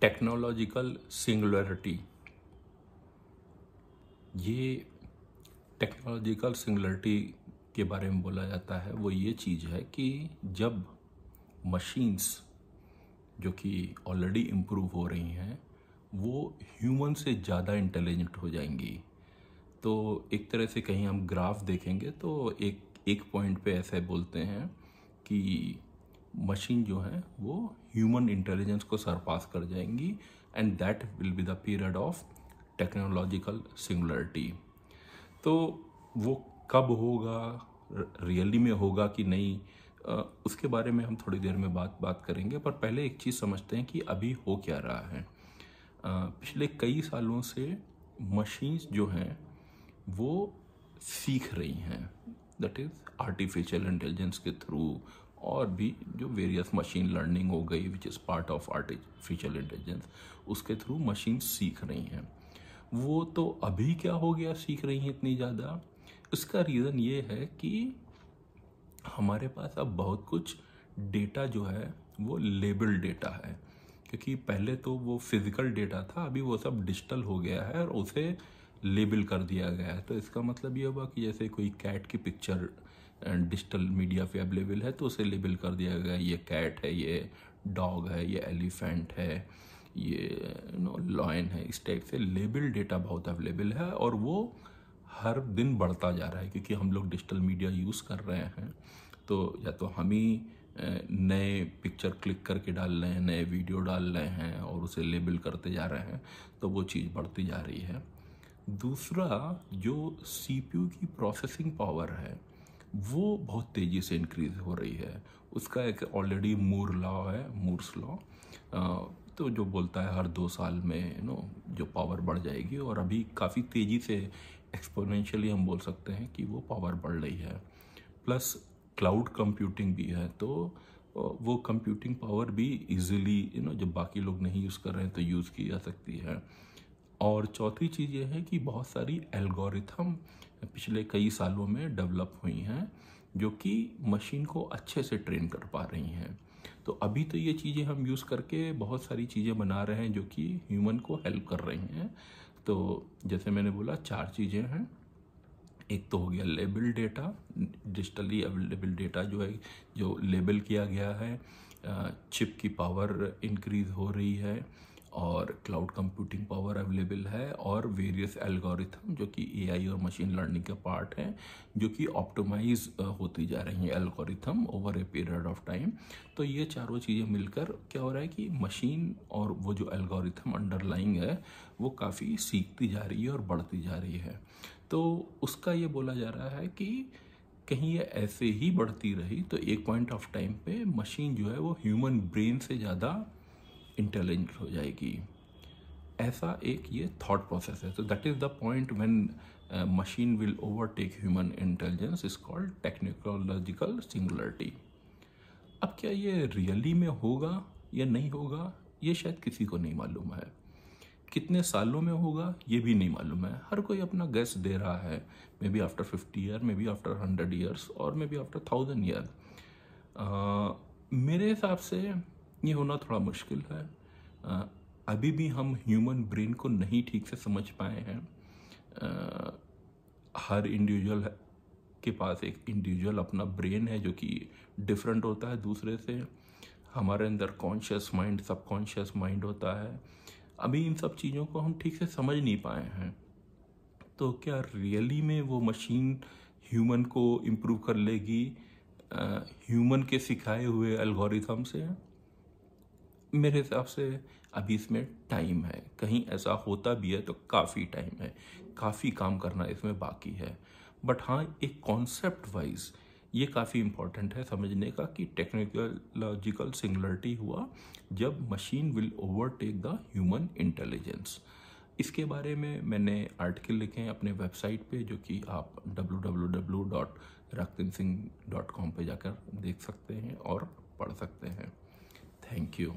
technological singularity ये technological singularity के बारे में बोला जाता है वो ये चीज़ है कि जब मशीन्स जो कि ऑलरेडी इम्प्रूव हो रही हैं वो ह्यूमन से ज़्यादा इंटेलिजेंट हो जाएंगी तो एक तरह से कहीं हम ग्राफ देखेंगे तो एक एक पॉइंट पे ऐसा बोलते हैं कि मशीन जो है वो ह्यूमन इंटेलिजेंस को सरपास कर जाएंगी and that will be the period of technological singularity तो वो कब होगा रियली में होगा कि नहीं उसके बारे में हम थोड़ी देर में बात बात करेंगे पर पहले एक चीज़ समझते हैं कि अभी हो क्या रहा है पिछले कई सालों से मशीन्स जो हैं वो सीख रही हैं दैट इज़ आर्टिफिशियल इंटेलिजेंस के थ्रू और भी जो वेरियस मशीन लर्निंग हो गई which is part of artificial intelligence उसके थ्रू मशीन सीख रही हैं वो तो अभी क्या हो गया सीख रही हैं इतनी ज़्यादा उसका रीज़न ये है कि हमारे पास अब बहुत कुछ डेटा जो है वो लेबल डेटा है क्योंकि पहले तो वो फिज़िकल डेटा था अभी वो सब डिजिटल हो गया है और उसे लेबल कर दिया गया है तो इसका मतलब ये हुआ कि जैसे कोई कैट की पिक्चर डिजिटल मीडिया पे अवेलेबल है तो उसे लेबल कर दिया गया ये कैट है ये डॉग है ये एलिफेंट है ये नो लॉयन है इस टाइप से लेबल डेटा बहुत अवेलेबल है और वो हर दिन बढ़ता जा रहा है क्योंकि हम लोग डिजिटल मीडिया यूज़ कर रहे हैं तो या तो हम ही नए पिक्चर क्लिक करके डाल रहे हैं नए वीडियो डाल रहे हैं और उसे लेबल करते जा रहे हैं तो वो चीज़ बढ़ती जा रही है दूसरा जो सीपीयू की प्रोसेसिंग पावर है वो बहुत तेज़ी से इंक्रीज हो रही है उसका एक ऑलरेडी मूर लॉ है मूर्स लॉ तो जो बोलता है हर दो साल में यू नो जो पावर बढ़ जाएगी और अभी काफ़ी तेज़ी से एक्सपोनेंशियली हम बोल सकते हैं कि वो पावर बढ़ रही है प्लस क्लाउड कंप्यूटिंग भी है तो वो कंप्यूटिंग पावर भी इजीली यू नो जब बाकी लोग नहीं यूज़ कर रहे हैं तो यूज़ की जा सकती है और चौथी चीज़ ये है कि बहुत सारी एल्गोरिथम पिछले कई सालों में डेवलप हुई हैं जो कि मशीन को अच्छे से ट्रेन कर पा रही हैं तो अभी तो ये चीज़ें हम यूज़ करके बहुत सारी चीज़ें बना रहे हैं जो कि ह्यूमन को हेल्प कर रही हैं तो जैसे मैंने बोला चार चीज़ें हैं एक तो हो गया label data digitally available data जो है जो लेबल किया गया है चिप की पावर इंक्रीज हो रही है और क्लाउड कंप्यूटिंग पावर अवेलेबल है और वेरियस एल्गोरिथम जो कि एआई और मशीन लर्निंग का पार्ट है जो कि ऑप्टोमाइज होती जा रही है algorithm over a period of time तो ये चारों चीज़ें मिलकर क्या हो रहा है कि मशीन और वो जो एल्गोरिथम अंडरलाइंग है वो काफ़ी सीखती जा रही है और बढ़ती जा रही है तो उसका ये बोला जा रहा है कि कहीं ये ऐसे ही बढ़ती रही तो एक पॉइंट ऑफ टाइम पे मशीन जो है वो ह्यूमन ब्रेन से ज़्यादा इंटेलिजेंट हो जाएगी ऐसा एक ये थॉट प्रोसेस है तो that is the point when machine will overtake human intelligence is called technological singularity अब क्या ये रियली में होगा या नहीं होगा ये शायद किसी को नहीं मालूम है कितने सालों में होगा ये भी नहीं मालूम है हर कोई अपना गैस दे रहा है maybe after fifty year maybe after hundred years और maybe after thousand year मेरे हिसाब से ये होना थोड़ा मुश्किल है अभी भी हम ह्यूमन ब्रेन को नहीं ठीक से समझ पाए हैं हर इंडिविजुअल के पास एक इंडिविजुअल अपना ब्रेन है जो कि डिफरेंट होता है दूसरे से हमारे अंदर कॉन्शियस माइंड सबकॉन्शियस माइंड होता है अभी इन सब चीज़ों को हम ठीक से समझ नहीं पाए हैं तो क्या रियली में वो मशीन ह्यूमन को इम्प्रूव कर लेगी ह्यूमन के सिखाए हुए एल्गोरिथम से मेरे हिसाब से अभी इसमें टाइम है कहीं ऐसा होता भी है तो काफ़ी टाइम है काफ़ी काम करना इसमें बाकी है बट हाँ एक कॉन्सेप्ट वाइज ये काफ़ी इम्पॉर्टेंट है समझने का कि टेक्निकलॉजिकल सिंगलरिटी हुआ जब machine will overtake the human intelligence इसके बारे में मैंने आर्टिकल लिखे हैं अपने वेबसाइट पे जो कि आप कॉम पे जाकर देख सकते हैं और पढ़ सकते हैं थैंक यू